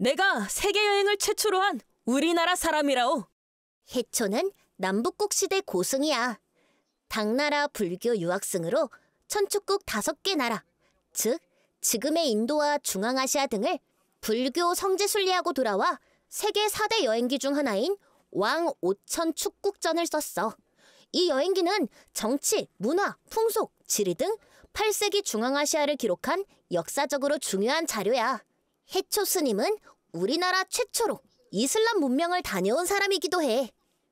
내가 세계 여행을 최초로 한 우리나라 사람이라오. 해초는 남북국시대 고승이야. 당나라 불교 유학승으로 천축국 다섯 개 나라, 즉 지금의 인도와 중앙아시아 등을 불교 성지순례하고 돌아와 세계 사대 여행기 중 하나인 왕 오천 축국전을 썼어. 이 여행기는 정치, 문화, 풍속, 지리 등 8세기 중앙아시아를 기록한 역사적으로 중요한 자료야. 해초 스님은 우리나라 최초로 이슬람 문명을 다녀온 사람이기도 해.